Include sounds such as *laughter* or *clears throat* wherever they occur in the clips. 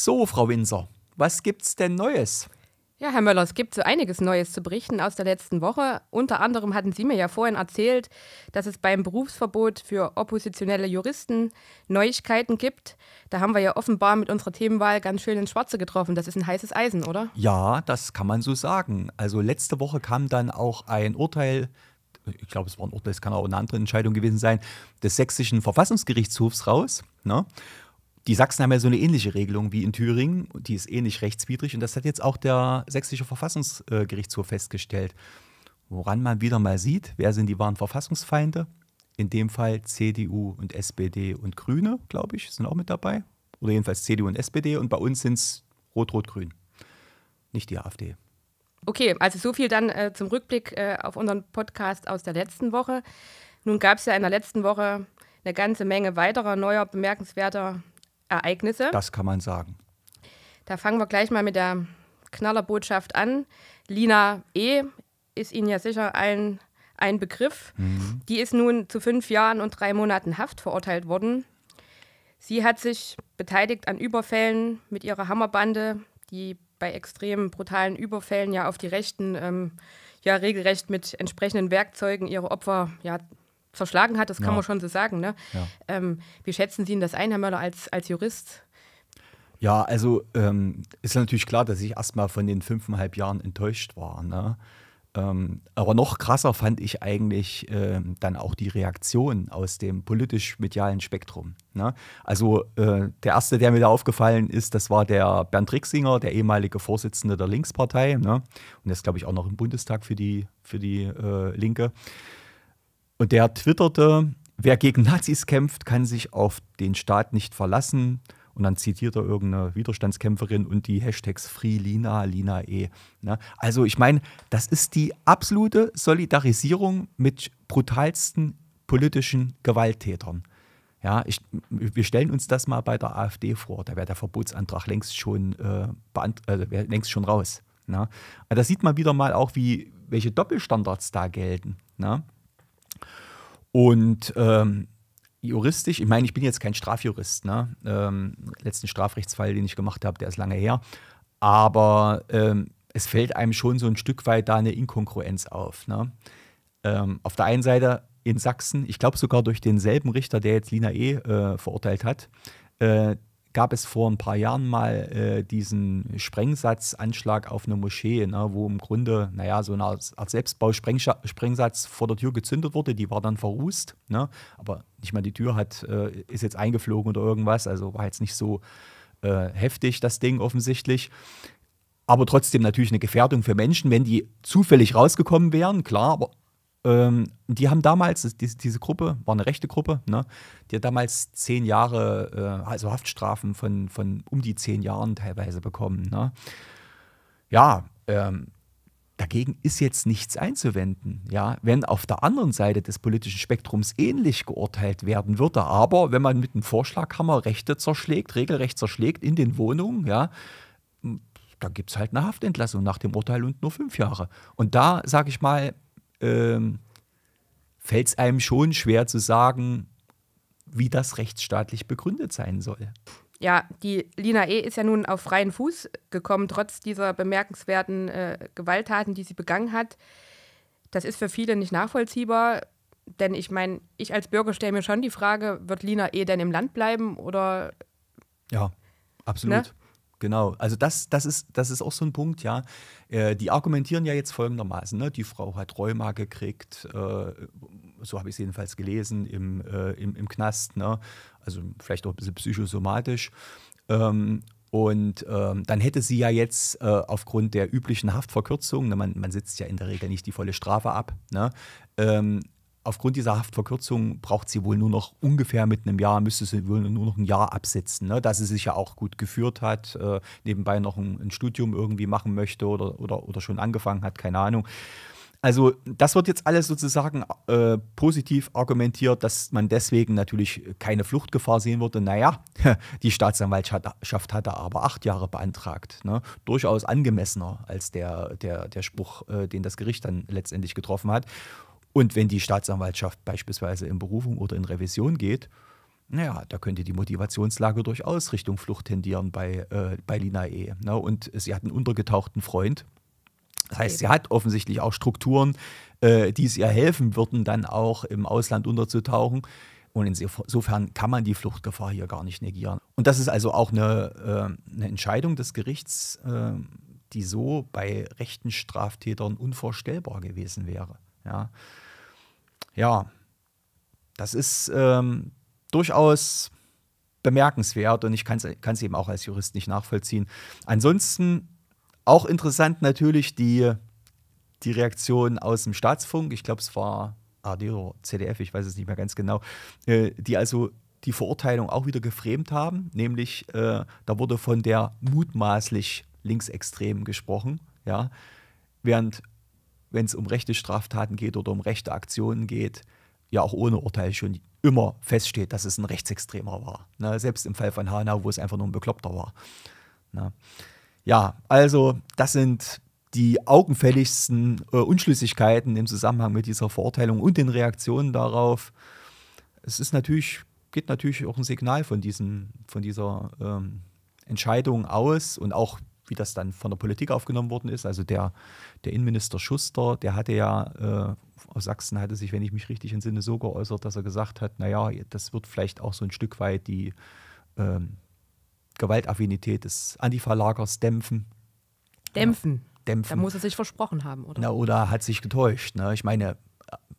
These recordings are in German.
So, Frau Winzer, was gibt's denn Neues? Ja, Herr Möller, es gibt so einiges Neues zu berichten aus der letzten Woche. Unter anderem hatten Sie mir ja vorhin erzählt, dass es beim Berufsverbot für oppositionelle Juristen Neuigkeiten gibt. Da haben wir ja offenbar mit unserer Themenwahl ganz schön ins Schwarze getroffen. Das ist ein heißes Eisen, oder? Ja, das kann man so sagen. Also letzte Woche kam dann auch ein Urteil ich glaube, es war ein Urteil, es kann auch eine andere Entscheidung gewesen sein, des sächsischen Verfassungsgerichtshofs raus. Ne? die Sachsen haben ja so eine ähnliche Regelung wie in Thüringen, die ist ähnlich rechtswidrig und das hat jetzt auch der sächsische Verfassungsgerichtshof festgestellt. Woran man wieder mal sieht, wer sind die wahren Verfassungsfeinde? In dem Fall CDU und SPD und Grüne, glaube ich, sind auch mit dabei. Oder jedenfalls CDU und SPD und bei uns sind es Rot-Rot-Grün, nicht die AfD. Okay, also so viel dann äh, zum Rückblick äh, auf unseren Podcast aus der letzten Woche. Nun gab es ja in der letzten Woche eine ganze Menge weiterer neuer, bemerkenswerter Ereignisse. Das kann man sagen. Da fangen wir gleich mal mit der Knallerbotschaft an. Lina E. ist Ihnen ja sicher allen ein Begriff. Mhm. Die ist nun zu fünf Jahren und drei Monaten Haft verurteilt worden. Sie hat sich beteiligt an Überfällen mit ihrer Hammerbande, die bei extremen brutalen Überfällen ja auf die Rechten ähm, ja regelrecht mit entsprechenden Werkzeugen ihre Opfer ja verschlagen hat, das kann ja. man schon so sagen. Ne? Ja. Ähm, wie schätzen Sie ihn das ein, Herr Möller, als, als Jurist? Ja, also ähm, ist natürlich klar, dass ich erstmal von den fünfeinhalb Jahren enttäuscht war. Ne? Ähm, aber noch krasser fand ich eigentlich ähm, dann auch die Reaktion aus dem politisch-medialen Spektrum. Ne? Also äh, der erste, der mir da aufgefallen ist, das war der Bernd Rixinger, der ehemalige Vorsitzende der Linkspartei. Ne? Und jetzt glaube ich auch noch im Bundestag für die, für die äh, Linke. Und der twitterte, wer gegen Nazis kämpft, kann sich auf den Staat nicht verlassen. Und dann zitiert er irgendeine Widerstandskämpferin und die Hashtags FreeLina, Lina E. Ne? Also ich meine, das ist die absolute Solidarisierung mit brutalsten politischen Gewalttätern. Ja, ich, wir stellen uns das mal bei der AfD vor. Da wäre der Verbotsantrag längst schon, äh, äh, längst schon raus. Ne? Da sieht man wieder mal auch, wie, welche Doppelstandards da gelten. Ne? Und ähm, juristisch, ich meine, ich bin jetzt kein Strafjurist, ne? Ähm, letzten Strafrechtsfall, den ich gemacht habe, der ist lange her. Aber ähm, es fällt einem schon so ein Stück weit da eine Inkongruenz auf. Ne? Ähm, auf der einen Seite in Sachsen, ich glaube sogar durch denselben Richter, der jetzt Lina E. Äh, verurteilt hat, äh, gab es vor ein paar Jahren mal äh, diesen Sprengsatzanschlag auf eine Moschee, ne, wo im Grunde, naja, so eine Art Selbstbausprengsatz vor der Tür gezündet wurde, die war dann verrußt, ne, aber nicht mal die Tür hat, äh, ist jetzt eingeflogen oder irgendwas, also war jetzt nicht so äh, heftig das Ding offensichtlich. Aber trotzdem natürlich eine Gefährdung für Menschen, wenn die zufällig rausgekommen wären, klar, aber ähm, die haben damals, diese, diese Gruppe, war eine rechte Gruppe, ne? die hat damals zehn Jahre, äh, also Haftstrafen von, von um die zehn Jahren teilweise bekommen. Ne? Ja, ähm, Dagegen ist jetzt nichts einzuwenden, ja, wenn auf der anderen Seite des politischen Spektrums ähnlich geurteilt werden würde. Aber wenn man mit dem Vorschlaghammer Rechte zerschlägt, regelrecht zerschlägt in den Wohnungen, ja, dann gibt es halt eine Haftentlassung nach dem Urteil und nur fünf Jahre. Und da, sage ich mal, ähm, fällt es einem schon schwer zu sagen, wie das rechtsstaatlich begründet sein soll. Ja, die Lina E. ist ja nun auf freien Fuß gekommen, trotz dieser bemerkenswerten äh, Gewalttaten, die sie begangen hat. Das ist für viele nicht nachvollziehbar, denn ich meine, ich als Bürger stelle mir schon die Frage, wird Lina E. denn im Land bleiben oder? Ja, absolut. Ne? Genau, also das, das, ist, das ist auch so ein Punkt, ja. Äh, die argumentieren ja jetzt folgendermaßen, ne? die Frau hat Rheuma gekriegt, äh, so habe ich es jedenfalls gelesen, im, äh, im, im Knast, ne? also vielleicht auch ein bisschen psychosomatisch. Ähm, und ähm, dann hätte sie ja jetzt äh, aufgrund der üblichen Haftverkürzung, ne, man, man sitzt ja in der Regel nicht die volle Strafe ab, ne, ähm, aufgrund dieser Haftverkürzung braucht sie wohl nur noch ungefähr mit einem Jahr, müsste sie wohl nur noch ein Jahr absitzen, ne? dass sie sich ja auch gut geführt hat, äh, nebenbei noch ein, ein, Studium irgendwie machen möchte oder, oder, oder schon angefangen hat, keine Ahnung. Also das wird jetzt alles sozusagen äh, positiv argumentiert, dass man deswegen natürlich keine Fluchtgefahr sehen würde. Naja, *laughs* die Staatsanwaltschaft hatte aber acht Jahre beantragt. Ne? Durchaus angemessener als der, der, der Spruch, äh, den das Gericht dann letztendlich getroffen hat. Und wenn die Staatsanwaltschaft beispielsweise in Berufung oder in Revision geht, naja, da könnte die Motivationslage durchaus Richtung Flucht tendieren bei, äh, bei Lina E. Ne? Und sie hat einen untergetauchten Freund. Das heißt, sie hat offensichtlich auch Strukturen, äh, die es ihr helfen würden, dann auch im Ausland unterzutauchen. Und insofern kann man die Fluchtgefahr hier gar nicht negieren. Und das ist also auch eine, äh, eine Entscheidung des Gerichts, äh, die so bei rechten Straftätern unvorstellbar gewesen wäre. Ja ja, das ist ähm, durchaus bemerkenswert und ich kann es eben auch als Jurist nicht nachvollziehen. Ansonsten auch interessant natürlich die, die Reaktion aus dem Staatsfunk. Ich glaube, es war AD oder CDF, ich weiß es nicht mehr ganz genau, äh, die also die Verurteilung auch wieder gefremt haben, nämlich äh, da wurde von der mutmaßlich Linksextremen gesprochen, ja, während wenn es um rechte Straftaten geht oder um rechte Aktionen geht, ja auch ohne Urteil schon immer feststeht, dass es ein Rechtsextremer war. Ne? Selbst im Fall von Hanau, wo es einfach nur ein Bekloppter war. Ne? Ja, also das sind die augenfälligsten äh, Unschlüssigkeiten im Zusammenhang mit dieser Verurteilung und den Reaktionen darauf. Es ist natürlich, geht natürlich auch ein Signal von, diesem, von dieser ähm, Entscheidung aus und auch wie das dann von der Politik aufgenommen worden ist. Also der, der Innenminister Schuster, der hatte ja, äh, aus Sachsen hatte sich, wenn ich mich richtig entsinne, so geäußert, dass er gesagt hat, naja, das wird vielleicht auch so ein Stück weit die ähm, Gewaltaffinität des Antifa-Lagers dämpfen. Dämpfen. Ja, dämpfen. Da muss er sich versprochen haben, oder? Na, oder hat sich getäuscht. Ne? Ich meine,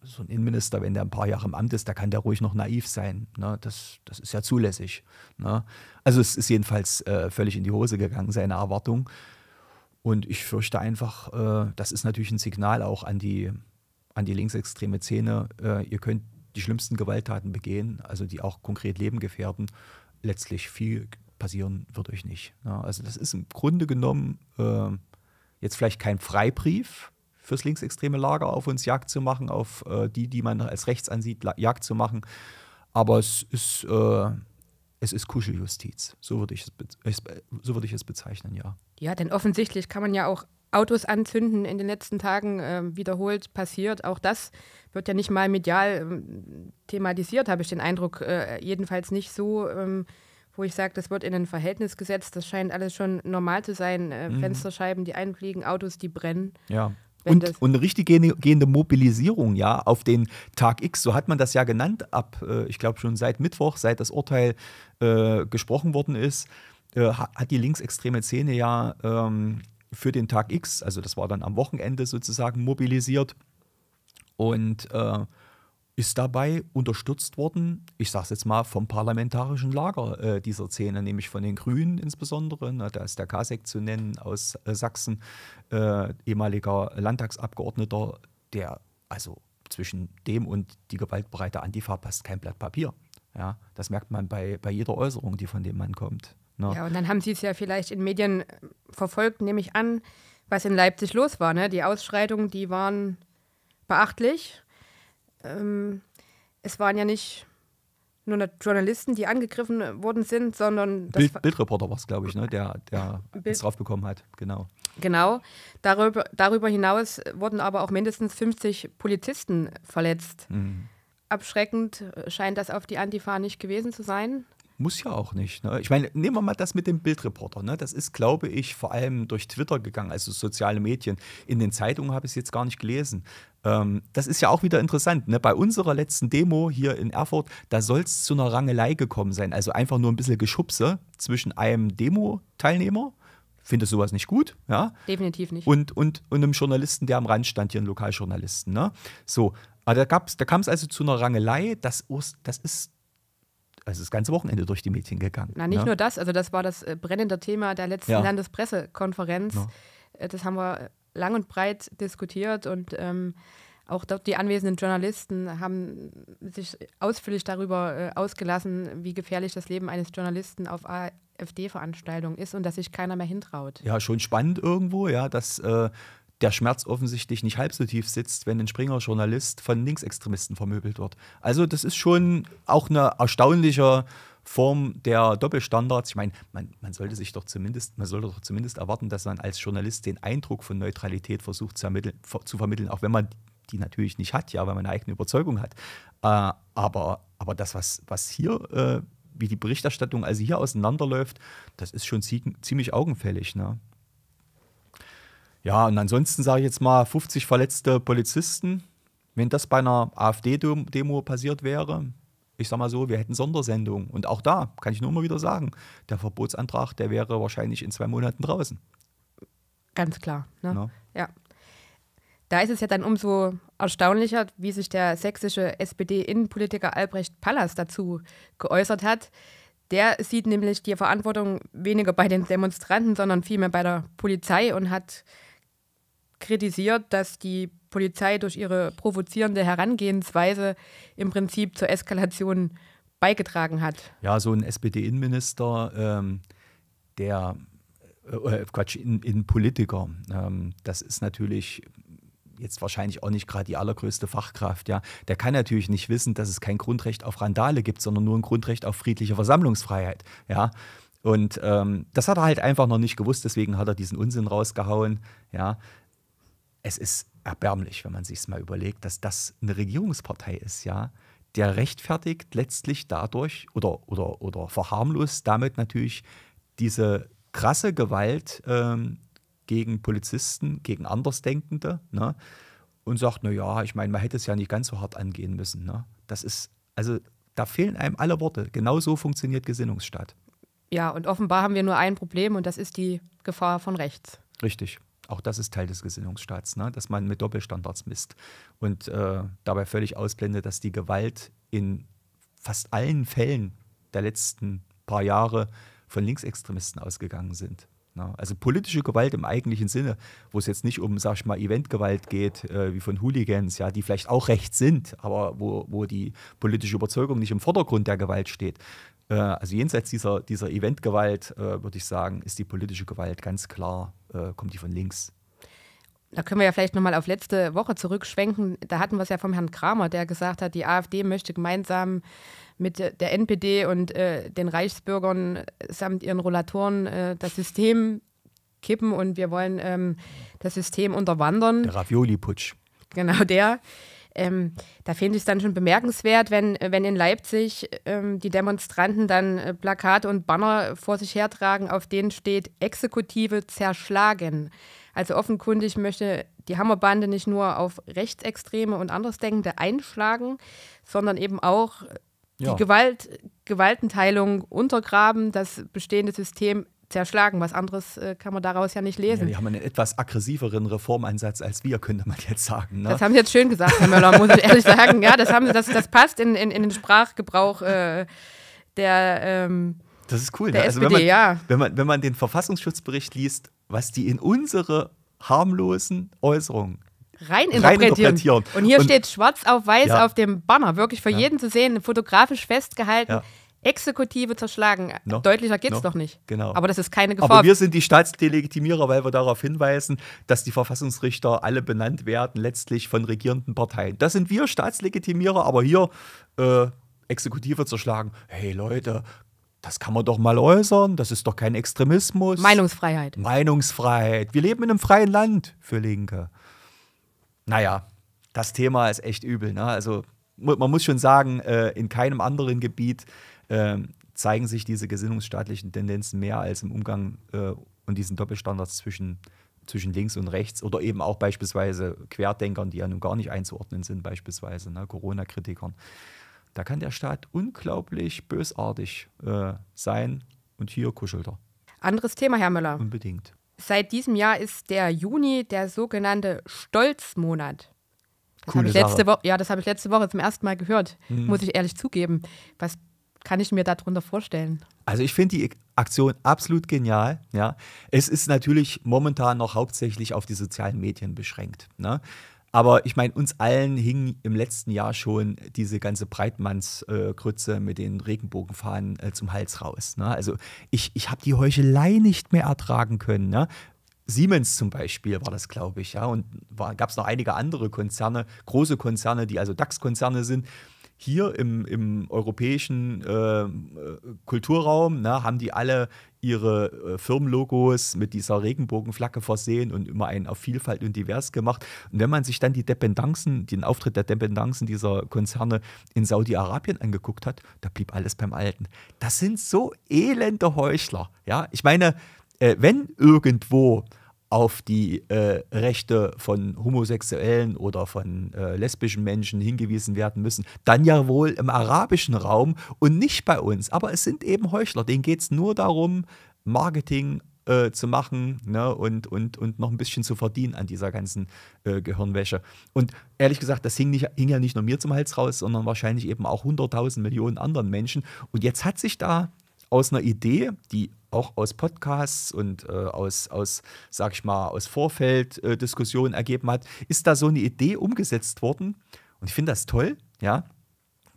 so ein Innenminister, wenn der ein paar Jahre im Amt ist, da kann der ruhig noch naiv sein. Ne? Das, das ist ja zulässig. Ne? Also es ist jedenfalls äh, völlig in die Hose gegangen, seine Erwartung. Und ich fürchte einfach, äh, das ist natürlich ein Signal auch an die, an die linksextreme Szene. Äh, ihr könnt die schlimmsten Gewalttaten begehen, also die auch konkret Leben gefährden. Letztlich viel passieren wird euch nicht. Ne? Also das ist im Grunde genommen äh, jetzt vielleicht kein Freibrief, fürs linksextreme Lager auf uns Jagd zu machen, auf äh, die, die man als rechts ansieht, Jagd zu machen. Aber es ist, äh, es ist Kuscheljustiz. So würde ich, es so würd ich es bezeichnen, ja. Ja, denn offensichtlich kann man ja auch Autos anzünden in den letzten Tagen äh, wiederholt passiert. Auch das wird ja nicht mal medial äh, thematisiert, habe ich den Eindruck. Äh, jedenfalls nicht so, ähm, wo ich sage, das wird in ein Verhältnis gesetzt. Das scheint alles schon normal zu sein. Äh, mhm. Fensterscheiben, die einfliegen, Autos, die brennen. Ja. Und, und, eine richtig gehende Mobilisierung, ja, auf den Tag X, so hat man das ja genannt, ab, äh, ich glaube schon seit Mittwoch, seit das Urteil äh, gesprochen worden ist, äh, hat die linksextreme Szene ja ähm, für den Tag X, also das war dann am Wochenende sozusagen mobilisiert. Und äh, ist dabei unterstützt worden, ich sage es jetzt mal, vom parlamentarischen Lager äh, dieser Szene, nämlich von den Grünen insbesondere. Na, ne, da ist der Kasek zu nennen aus äh, Sachsen, äh, ehemaliger Landtagsabgeordneter, der also zwischen dem und die gewaltbereite Antifa passt kein Blatt Papier. Ja, das merkt man bei, bei jeder Äußerung, die von dem Mann kommt. Na. Ne? Ja, und dann haben Sie es ja vielleicht in Medien äh, verfolgt, nehme ich an, was in Leipzig los war. Ne? Die Ausschreitungen, die waren beachtlich ähm, es waren ja nicht nur Journalisten, die angegriffen worden sind, sondern. Bild, Bildreporter war es, glaube ich, ne? der, der es drauf bekommen hat, genau. Genau. Darüber, darüber hinaus wurden aber auch mindestens 50 Polizisten verletzt. Mhm. Abschreckend scheint das auf die Antifa nicht gewesen zu sein. Muss ja auch nicht. Ne? Ich meine, nehmen wir mal das mit dem Bildreporter. Ne? Das ist, glaube ich, vor allem durch Twitter gegangen, also soziale Medien. In den Zeitungen habe ich es jetzt gar nicht gelesen. Ähm, das ist ja auch wieder interessant. Ne? Bei unserer letzten Demo hier in Erfurt, da soll es zu einer Rangelei gekommen sein. Also einfach nur ein bisschen Geschubse zwischen einem Demo-Teilnehmer finde sowas nicht gut. Ja? Definitiv nicht. Und, und, und einem Journalisten, der am Rand stand, hier einen Lokaljournalisten. Ne? So, aber da, da kam es also zu einer Rangelei. Das, das ist also das ganze Wochenende durch die Medien gegangen. Na, nicht ne? nur das, also das war das äh, brennende Thema der letzten ja. Landespressekonferenz. Ja. Äh, das haben wir lang und breit diskutiert und ähm, auch dort die anwesenden Journalisten haben sich ausführlich darüber äh, ausgelassen, wie gefährlich das Leben eines Journalisten auf AfD-Veranstaltungen ist und dass sich keiner mehr hintraut. Ja, schon spannend irgendwo, ja, dass äh, der Schmerz offensichtlich nicht halb so tief sitzt, wenn ein Springer-Journalist von Linksextremisten vermöbelt wird. Also das ist schon auch eine erstaunliche Form der Doppelstandards. Ich meine, man, man, sollte sich doch zumindest, man sollte doch zumindest erwarten, dass man als Journalist den Eindruck von Neutralität versucht zu, zu vermitteln, auch wenn man die natürlich nicht hat, ja, weil man eine eigene Überzeugung hat. Äh, aber, aber das, was, was hier äh, wie die Berichterstattung also hier auseinanderläuft, das ist schon ziemlich augenfällig. Ne? Ja, und ansonsten sage ich jetzt mal 50 verletzte Polizisten. Wenn das bei einer AfD-Demo passiert wäre, ich sage mal so, wir hätten Sondersendungen. Und auch da kann ich nur mal wieder sagen, der Verbotsantrag, der wäre wahrscheinlich in zwei Monaten draußen. Ganz klar. Ne? No. Ne? Ja. Da ist es ja dann umso erstaunlicher, wie sich der sächsische SPD-Innenpolitiker Albrecht Pallas dazu geäußert hat. Der sieht nämlich die Verantwortung weniger bei den Demonstranten, sondern vielmehr bei der Polizei und hat kritisiert, dass die Polizei durch ihre provozierende Herangehensweise im Prinzip zur Eskalation beigetragen hat. Ja, so ein SPD-Innenminister, ähm, der, äh, äh Quatsch, Innenpolitiker, ähm, das ist natürlich jetzt wahrscheinlich auch nicht gerade die allergrößte Fachkraft, ja, der kann natürlich nicht wissen, dass es kein Grundrecht auf Randale gibt, sondern nur ein Grundrecht auf friedliche Versammlungsfreiheit, ja. Und ähm, das hat er halt einfach noch nicht gewusst, deswegen hat er diesen Unsinn rausgehauen, ja es ist erbärmlich, wenn man sich es mal überlegt, dass das eine Regierungspartei ist, ja, der rechtfertigt letztlich dadurch oder, oder, oder verharmlost damit natürlich diese krasse Gewalt ähm, gegen Polizisten, gegen Andersdenkende ne? und sagt, naja, ich meine, man hätte es ja nicht ganz so hart angehen müssen. Ne? Das ist, also da fehlen einem alle Worte. Genau so funktioniert Gesinnungsstaat. Ja, und offenbar haben wir nur ein Problem und das ist die Gefahr von rechts. Richtig. Auch das ist Teil des Gesinnungsstaats, ne? dass man mit Doppelstandards misst und äh, dabei völlig ausblendet, dass die Gewalt in fast allen Fällen der letzten paar Jahre von Linksextremisten ausgegangen sind. Ne? Also politische Gewalt im eigentlichen Sinne, wo es jetzt nicht um, sag ich mal, Eventgewalt geht, äh, wie von Hooligans, ja, die vielleicht auch rechts sind, aber wo, wo die politische Überzeugung nicht im Vordergrund der Gewalt steht. Äh, also jenseits dieser, dieser Eventgewalt, äh, würde ich sagen, ist die politische Gewalt ganz klar, äh, kommt die von links. Da können wir ja vielleicht nochmal auf letzte Woche zurückschwenken. Da hatten wir es ja vom Herrn Kramer, der gesagt hat, die AfD möchte gemeinsam mit der NPD und äh, den Reichsbürgern samt ihren Rollatoren äh, das System kippen und wir wollen ähm, das System unterwandern. Der Ravioli-Putsch. Genau der. Ähm, da finde ich es dann schon bemerkenswert, wenn, wenn in Leipzig ähm, die Demonstranten dann äh, Plakate und Banner vor sich hertragen, auf denen steht Exekutive zerschlagen. Also offenkundig möchte die Hammerbande nicht nur auf Rechtsextreme und Andersdenkende einschlagen, sondern eben auch ja. die Gewalt, Gewaltenteilung untergraben, das bestehende System zerschlagen. Was anderes äh, kann man daraus ja nicht lesen. Ja, die haben einen etwas aggressiveren Reformeinsatz als wir, könnte man jetzt sagen. Ne? Das haben Sie jetzt schön gesagt, Herr Möller, muss ich ehrlich sagen. Ja, das, haben, das, das passt in, in, in den Sprachgebrauch äh, der. Ähm, das ist cool. Ne? Also SPD, wenn, man, ja. wenn, man, wenn man den Verfassungsschutzbericht liest, was die in unsere harmlosen Äußerungen reininterpretieren. Rein und hier und steht schwarz auf weiß ja. auf dem Banner, wirklich für ja. jeden zu sehen, fotografisch festgehalten. Ja. Exekutive zerschlagen. No. Deutlicher geht's no. doch nicht. Genau. Aber das ist keine Gefahr. Aber wir sind die Staatsdelegitimierer, weil wir darauf hinweisen, dass die Verfassungsrichter alle benannt werden, letztlich von regierenden Parteien. Das sind wir Staatslegitimierer, aber hier äh, Exekutive zerschlagen. Hey Leute, das kann man doch mal äußern, das ist doch kein Extremismus. Meinungsfreiheit. Meinungsfreiheit. Wir leben in einem freien Land für Linke naja, das Thema ist echt übel. Ne? Also man muss schon sagen, äh, in keinem anderen Gebiet äh, zeigen sich diese gesinnungsstaatlichen Tendenzen mehr als im Umgang äh, und diesen Doppelstandards zwischen, zwischen links und rechts oder eben auch beispielsweise Querdenkern, die ja nun gar nicht einzuordnen sind, beispielsweise ne? Corona-Kritikern. Da kann der Staat unglaublich bösartig äh, sein und hier kuschelt er. Anderes Thema, Herr Müller. Unbedingt. Seit diesem Jahr ist der Juni der sogenannte Stolzmonat. Das Coole letzte Woche, ja, das habe ich letzte Woche zum ersten Mal gehört, mhm. muss ich ehrlich zugeben. Was kann ich mir darunter vorstellen? Also ich finde die Aktion absolut genial. Ja. Es ist natürlich momentan noch hauptsächlich auf die sozialen Medien beschränkt. Ne? Aber ich meine, uns allen hing im letzten Jahr schon diese ganze Breitmannskrütze mit den Regenbogenfahnen äh, zum Hals raus. Ne? Also ich, ich habe die Heuchelei nicht mehr ertragen können. Ne? Siemens zum Beispiel war das, glaube ich, ja. Und gab es noch einige andere Konzerne, große Konzerne, die also DAX-Konzerne sind, hier im, im europäischen ähm, äh, Kulturraum na, ne, haben die alle ihre äh, Firmenlogos mit dieser Regenbogenflagge versehen und immer einen auf Vielfalt und divers gemacht. Und wenn man sich dann die Dependenzen, den Auftritt der Dependenzen dieser Konzerne in Saudi-Arabien angeguckt hat, da blieb alles beim Alten. Das sind so elende Heuchler. Ja, ich meine, äh, wenn irgendwo auf die äh, Rechte von homosexuellen oder von äh, lesbischen Menschen hingewiesen werden müssen, dann ja wohl im arabischen Raum und nicht bei uns. Aber es sind eben Heuchler, denen geht es nur darum, Marketing äh, zu machen ne, und, und, und noch ein bisschen zu verdienen an dieser ganzen äh, Gehirnwäsche. Und ehrlich gesagt, das hing, nicht, hing ja nicht nur mir zum Hals raus, sondern wahrscheinlich eben auch 100.000 Millionen anderen Menschen. Und jetzt hat sich da aus einer Idee, die auch aus Podcasts und äh, aus, aus, sag ich mal, aus Vorfelddiskussionen äh, ergeben hat, ist da so eine Idee umgesetzt worden. Und ich finde das toll, ja.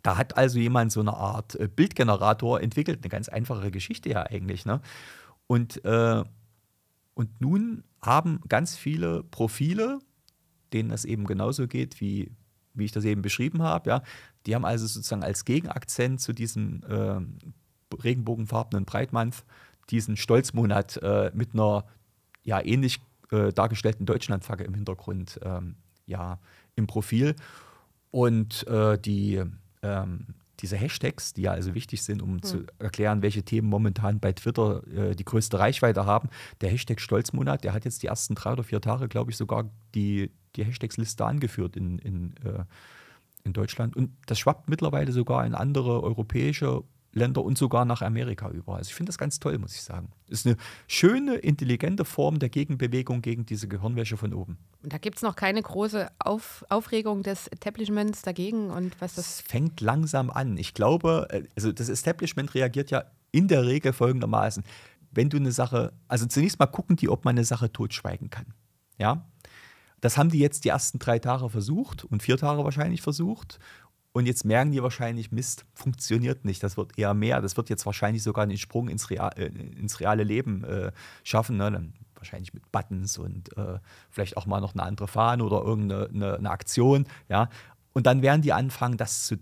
Da hat also jemand so eine Art äh, Bildgenerator entwickelt, eine ganz einfache Geschichte ja eigentlich, ne? Und, äh, und nun haben ganz viele Profile, denen das eben genauso geht, wie, wie ich das eben beschrieben habe, ja, die haben also sozusagen als Gegenakzent zu diesem ähm, regenbogenfarbenen Breitmanns diesen Stolzmonat äh, mit einer ja ähnlich äh, dargestellten Deutschlandfacke im Hintergrund ähm, ja im Profil und äh, die ähm, diese Hashtags, die ja also wichtig sind, um hm. zu erklären, welche Themen momentan bei Twitter äh, die größte Reichweite haben. Der Hashtag Stolzmonat, der hat jetzt die ersten drei oder vier Tage, glaube ich, sogar die, die Hashtagsliste angeführt in, in, äh, in Deutschland. Und das schwappt mittlerweile sogar in andere europäische Länder und sogar nach Amerika über. Also ich finde das ganz toll, muss ich sagen. Ist eine schöne, intelligente Form der Gegenbewegung gegen diese Gehirnwäsche von oben. Und da gibt es noch keine große Auf Aufregung des Establishments dagegen und was das. Es fängt langsam an. Ich glaube, äh, also das Establishment reagiert ja in der Regel folgendermaßen. Wenn du eine Sache, also zunächst mal gucken die, ob man eine Sache totschweigen kann. Ja, das haben die jetzt die ersten drei Tage versucht und vier Tage wahrscheinlich versucht. Und jetzt merken die wahrscheinlich, Mist, funktioniert nicht. Das wird eher mehr. Das wird jetzt wahrscheinlich sogar einen Sprung ins, Real, äh, ins reale Leben äh, schaffen. Ne? Dann wahrscheinlich mit Buttons und äh, vielleicht auch mal noch eine andere Fahne oder irgendeine eine, eine Aktion. Ja? Und dann werden die anfangen, das zu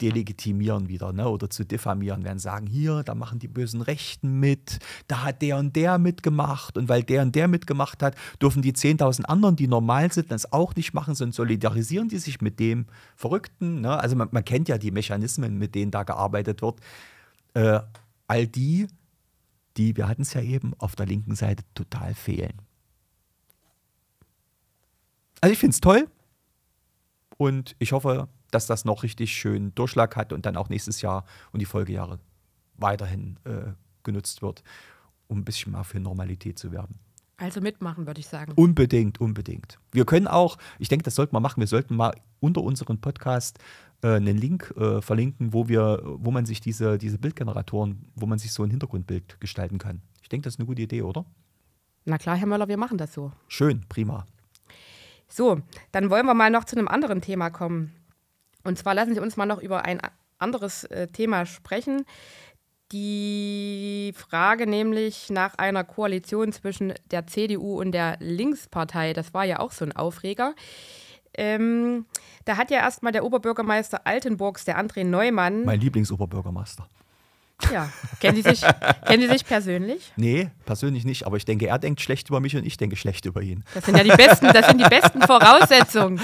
delegitimieren wieder ne? oder zu diffamieren, werden sagen, hier, da machen die bösen Rechten mit, da hat der und der mitgemacht und weil der und der mitgemacht hat, dürfen die 10.000 anderen, die normal sind, das auch nicht machen, sondern solidarisieren die sich mit dem Verrückten. Ne? Also man, man, kennt ja die Mechanismen, mit denen da gearbeitet wird. Äh, all die, die, wir hatten es ja eben, auf der linken Seite total fehlen. Also ich finde es toll und ich hoffe, dass das noch richtig schön Durchschlag hat und dann auch nächstes Jahr und die Folgejahre weiterhin äh, genutzt wird, um ein bisschen mal für Normalität zu werben. Also mitmachen, würde ich sagen. Unbedingt, unbedingt. Wir können auch, ich denke, das sollten wir machen, wir sollten mal unter unserem Podcast äh, einen Link äh, verlinken, wo wir, wo man sich diese, diese Bildgeneratoren, wo man sich so ein Hintergrundbild gestalten kann. Ich denke, das ist eine gute Idee, oder? Na klar, Herr Möller, wir machen das so. Schön, prima. So, dann wollen wir mal noch zu einem anderen Thema kommen. Und zwar lassen Sie uns mal noch über ein anderes äh, Thema sprechen. Die Frage nämlich nach einer Koalition zwischen der CDU und der Linkspartei, das war ja auch so ein Aufreger. Ähm, da hat ja erstmal der Oberbürgermeister Altenburgs, der André Neumann. Mein Lieblingsoberbürgermeister. Ja, kennen Sie sich, kennen Sie sich persönlich? Nee, persönlich nicht, aber ich denke, er denkt schlecht über mich und ich denke schlecht über ihn. Das sind ja die besten, das sind die besten *laughs* Voraussetzungen.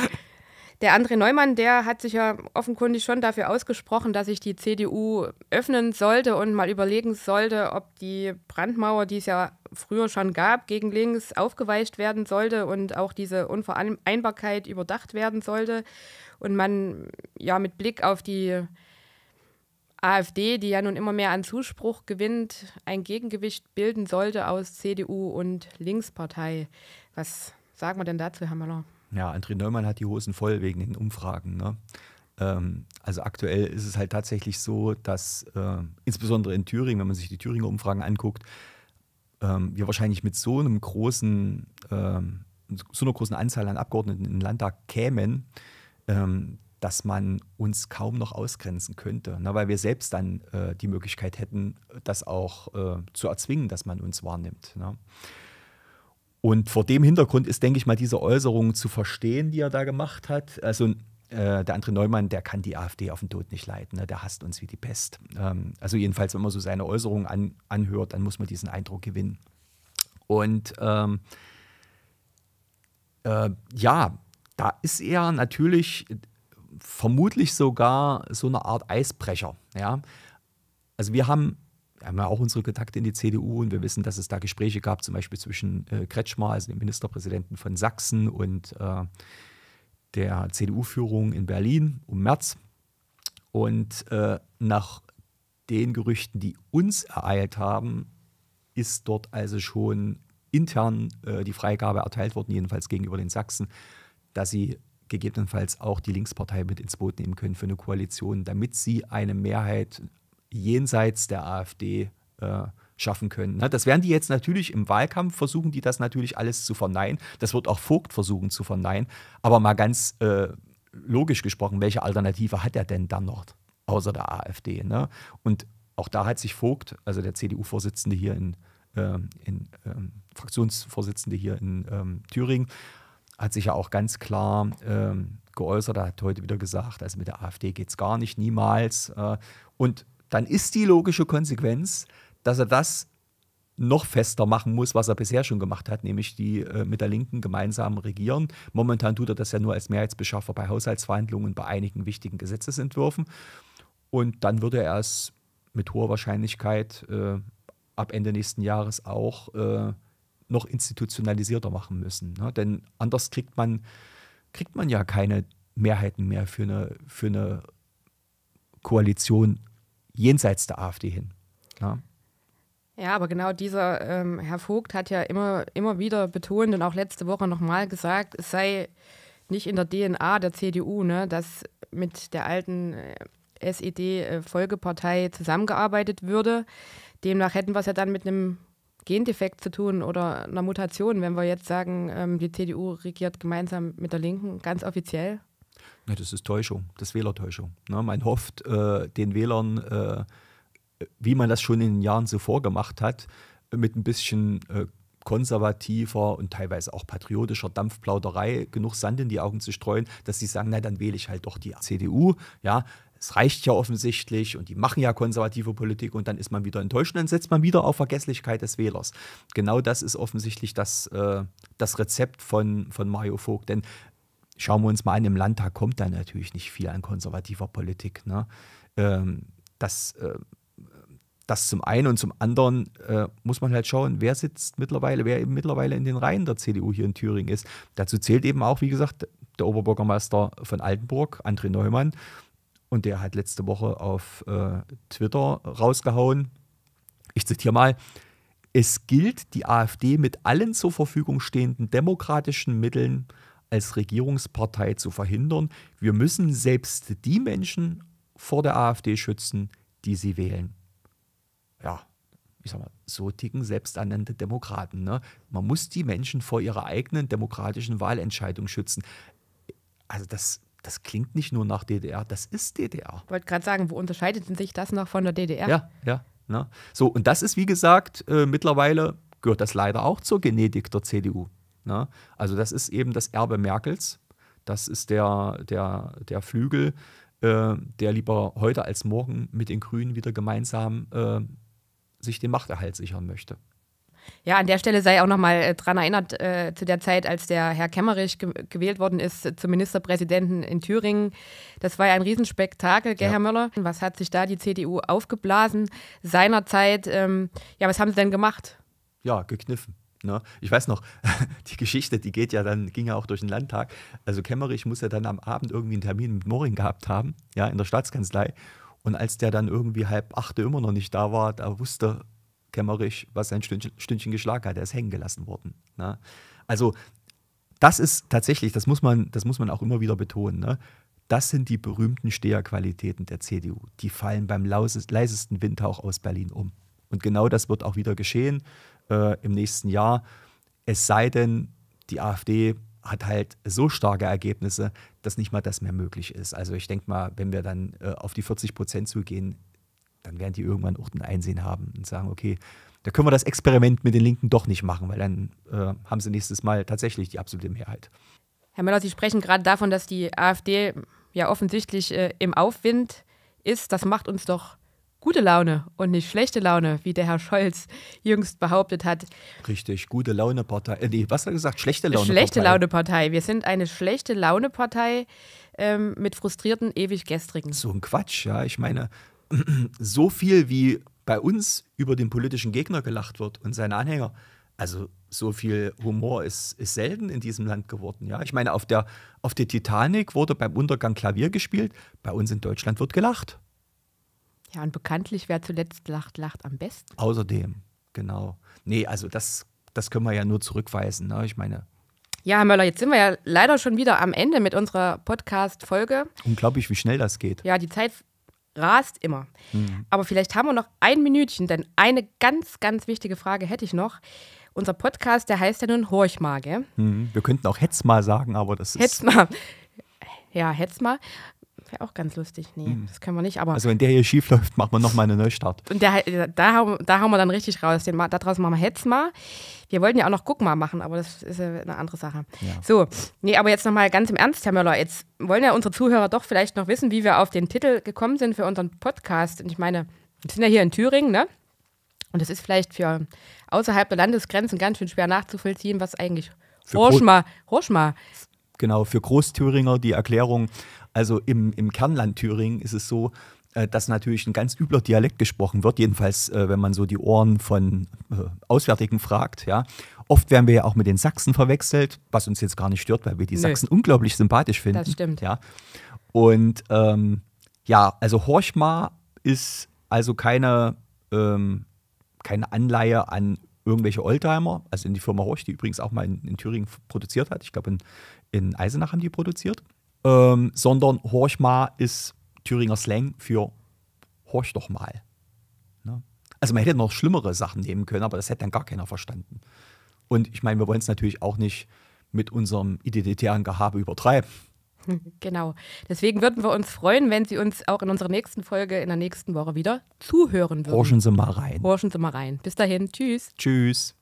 Der André Neumann, der hat sich ja offenkundig schon dafür ausgesprochen, dass sich die CDU öffnen sollte und mal überlegen sollte, ob die Brandmauer, die es ja früher schon gab, gegen links aufgeweicht werden sollte und auch diese Unvereinbarkeit überdacht werden sollte. Und man ja mit Blick auf die AfD, die ja nun immer mehr an Zuspruch gewinnt, ein Gegengewicht bilden sollte aus CDU und Linkspartei. Was sagen wir denn dazu, Herr Möller? Ja, André Neumann hat die Hosen voll wegen den Umfragen. Ne? Ähm, also aktuell ist es halt tatsächlich so, dass äh, insbesondere in Thüringen, wenn man sich die Thüringer Umfragen anguckt, ähm, wir wahrscheinlich mit so einem großen, ähm, so einer großen Anzahl an Abgeordneten im Landtag kämen, ähm, dass man uns kaum noch ausgrenzen könnte, ne? weil wir selbst dann äh, die Möglichkeit hätten, das auch äh, zu erzwingen, dass man uns wahrnimmt. Ne? Und vor dem Hintergrund ist, denke ich mal, diese Äußerung zu verstehen, die er da gemacht hat. Also äh, der André Neumann, der kann die AfD auf den Tod nicht leiten. Ne? Der hasst uns wie die Pest. Ähm, also jedenfalls, wenn man so seine Äußerungen an, anhört, dann muss man diesen Eindruck gewinnen. Und ähm, äh, ja, da ist er natürlich vermutlich sogar so eine Art Eisbrecher. Ja? Also wir haben haben ja auch unsere Kontakte in die CDU und wir wissen, dass es da Gespräche gab, zum Beispiel zwischen äh, Kretschmer, also dem Ministerpräsidenten von Sachsen, und äh, der CDU-Führung in Berlin um März. Und äh, nach den Gerüchten, die uns ereilt haben, ist dort also schon intern äh, die Freigabe erteilt worden, jedenfalls gegenüber den Sachsen, dass sie gegebenenfalls auch die Linkspartei mit ins Boot nehmen können für eine Koalition, damit sie eine Mehrheit jenseits der AfD äh, schaffen können. Das werden die jetzt natürlich im Wahlkampf versuchen, die das natürlich alles zu verneinen. Das wird auch Vogt versuchen zu verneinen. Aber mal ganz äh, logisch gesprochen, welche Alternative hat er denn dann noch außer der AfD? Ne? Und auch da hat sich Vogt, also der CDU-Vorsitzende hier in, äh, in ähm, Fraktionsvorsitzende hier in ähm, Thüringen, hat sich ja auch ganz klar ähm, geäußert. Er hat heute wieder gesagt, also mit der AfD geht es gar nicht, niemals. Äh, und dann ist die logische Konsequenz, dass er das noch fester machen muss, was er bisher schon gemacht hat, nämlich die äh, mit der Linken gemeinsam regieren. Momentan tut er das ja nur als Mehrheitsbeschaffer bei Haushaltsverhandlungen, bei einigen wichtigen Gesetzesentwürfen. Und dann würde er es mit hoher Wahrscheinlichkeit äh, ab Ende nächsten Jahres auch äh, noch institutionalisierter machen müssen. Ne? Denn anders kriegt man, kriegt man ja keine Mehrheiten mehr für eine, für eine Koalition jenseits der AfD hin. Ja. Ja, aber genau dieser ähm, Herr Vogt hat ja immer, immer wieder betont und auch letzte Woche nochmal gesagt, es sei nicht in der DNA der CDU, ne, dass mit der alten äh, SED-Folgepartei äh, zusammengearbeitet würde. Demnach hätten wir es ja dann mit einem Gendefekt zu tun oder einer Mutation, wenn wir jetzt sagen, ähm, die CDU regiert gemeinsam mit der Linken, ganz offiziell. Ja, das ist Täuschung, das ist Wählertäuschung. Ne? Man hofft, äh, den Wählern, äh, wie man das schon in den Jahren zuvor gemacht hat, mit ein bisschen äh, konservativer und teilweise auch patriotischer Dampfplauderei genug Sand in die Augen zu streuen, dass sie sagen, na dann wähle ich halt doch die CDU, ja, es reicht ja offensichtlich und die machen ja konservative Politik und dann ist man wieder enttäuscht und dann setzt man wieder auf Vergesslichkeit des Wählers. Genau das ist offensichtlich das, äh, das Rezept von, von Mario Vogt, denn schauen wir uns mal an, im Landtag kommt da natürlich nicht viel an konservativer Politik. Ne? Ähm, das, äh, das zum einen und zum anderen äh, muss man halt schauen, wer sitzt mittlerweile, wer eben mittlerweile in den Reihen der CDU hier in Thüringen ist. Dazu zählt eben auch, wie gesagt, der Oberbürgermeister von Altenburg, André Neumann. Und der hat letzte Woche auf äh, Twitter rausgehauen, ich zitiere mal, es gilt, die AfD mit allen zur Verfügung stehenden demokratischen Mitteln äh, als Regierungspartei zu verhindern. Wir müssen selbst die Menschen vor der AfD schützen, die sie wählen. Ja, ich sag mal, so ticken selbsternannte Demokraten. Ne? Man muss die Menschen vor ihrer eigenen demokratischen Wahlentscheidung schützen. Also das, das klingt nicht nur nach DDR, das ist DDR. Ich wollte gerade sagen, wo unterscheidet sich das noch von der DDR? Ja, ja. Ne? So, und das ist, wie gesagt, äh, mittlerweile gehört das leider auch zur Genetik der CDU. Ne? Also das ist eben das Erbe Merkels. Das ist der, der, der Flügel, äh, der lieber heute als morgen mit den Grünen wieder gemeinsam äh, sich den Machterhalt sichern möchte. Ja, an der Stelle sei auch nochmal äh, dran erinnert, äh, zu der Zeit, als der Herr Kemmerich ge gewählt worden ist äh, zum Ministerpräsidenten in Thüringen. Das war ja ein Riesenspektakel, gell, ja. Herr Möller? Was hat sich da die CDU aufgeblasen seinerzeit? Ähm, ja, was haben sie denn gemacht? Ja, gekniffen. Ne? Ich weiß noch, *laughs* die Geschichte, die geht ja dann, ging ja auch durch den Landtag. Also Kemmerich muss ja dann am Abend irgendwie einen Termin mit Moring gehabt haben, ja, in der Staatskanzlei. Und als der dann irgendwie halb achte immer noch nicht da war, da wusste Kemmerich, was sein Stündchen, Stündchen geschlagen hat. Er ist hängen gelassen worden. Ne? Also, das ist tatsächlich, das muss man, das muss man auch immer wieder betonen. Ne? Das sind die berühmten Steherqualitäten der CDU. Die fallen beim leisest, leisesten Windhauch aus Berlin um. Und genau das wird auch wieder geschehen äh, im nächsten Jahr. Es sei denn, die AfD hat halt so starke Ergebnisse, dass nicht mal das mehr möglich ist. Also ich denke mal, wenn wir dann äh, auf die 40 Prozent zugehen, dann werden die irgendwann auch ein Einsehen haben und sagen, okay, da können wir das Experiment mit den Linken doch nicht machen, weil dann äh, haben sie nächstes Mal tatsächlich die absolute Mehrheit. Herr Müller, Sie sprechen gerade davon, dass die AfD ja offensichtlich äh, im Aufwind ist. Das macht uns doch gute Laune und nicht schlechte Laune, wie der Herr Scholz jüngst behauptet hat. Richtig, gute Laune-Partei. Äh, nee, was hat er gesagt? Schlechte Laune-Partei. Schlechte Laune-Partei. Wir sind eine schlechte Laune-Partei ähm, mit frustrierten Ewiggestrigen. So ein Quatsch, ja. Ich meine, *clears throat* so viel wie bei uns über den politischen Gegner gelacht wird und seine Anhänger, also so viel Humor ist, ist selten in diesem Land geworden. Ja? Ich meine, auf der, auf der Titanic wurde beim Untergang Klavier gespielt, bei uns in Deutschland wird gelacht. Ja, und bekanntlich, wer zuletzt lacht, lacht am besten. Außerdem, genau. Nee, also das, das können wir ja nur zurückweisen. Ne? Ich meine, ja, Herr Möller, jetzt sind wir ja leider schon wieder am Ende mit unserer Podcast-Folge. Unglaublich, wie schnell das geht. Ja, die Zeit rast immer. Hm. Aber vielleicht haben wir noch ein Minütchen, denn eine ganz, ganz wichtige Frage hätte ich noch. Unser Podcast, der heißt ja nun Horch mal, mhm. Wir könnten auch Hetz sagen, aber das ist. Hetz Ja, Hetz Wäre auch ganz lustig. Nee, mhm. das können wir nicht. Aber also wenn der hier schief läuft, machen wir nochmal einen Neustart. Und der, da, da hauen wir dann richtig raus. Den, da draußen machen wir Hetz mal. Wir wollten ja auch noch Guck mal machen, aber das ist eine andere Sache. Ja. So, nee, aber jetzt nochmal ganz im Ernst, Herr Möller. Jetzt wollen ja unsere Zuhörer doch vielleicht noch wissen, wie wir auf den Titel gekommen sind für unseren Podcast. Und ich meine, wir sind ja hier in Thüringen, ne? Und es ist vielleicht für außerhalb der Landesgrenzen ganz schön schwer nachzuvollziehen, was eigentlich Horschma. Horschmar genau, für Großthüringer die Erklärung also im, im Kernland Thüringen ist es so, äh, dass natürlich ein ganz übler Dialekt gesprochen wird, jedenfalls äh, wenn man so die Ohren von äh, Auswärtigen fragt. Ja. Oft werden wir ja auch mit den Sachsen verwechselt, was uns jetzt gar nicht stört, weil wir die Nö. Sachsen unglaublich sympathisch finden. Das stimmt. Ja. Und ähm, ja, also Horchmar ist also keine, ähm, keine Anleihe an irgendwelche Oldtimer, also in die Firma Horch, die übrigens auch mal in, in Thüringen produziert hat. Ich glaube, in, in Eisenach haben die produziert ähm, sondern horch mal ist Thüringer Slang für horch doch mal. Ne? Also man hätte noch schlimmere Sachen nehmen können, aber das hätte dann gar keiner verstanden. Und ich meine, wir wollen es natürlich auch nicht mit unserem identitären Gehabe übertreiben. *laughs* Genau. Deswegen würden wir uns freuen, wenn Sie uns auch in unserer nächsten Folge in der nächsten Woche wieder zuhören würden. Horschen Sie mal rein. Horschen Sie mal rein. Bis dahin. Tschüss. Tschüss.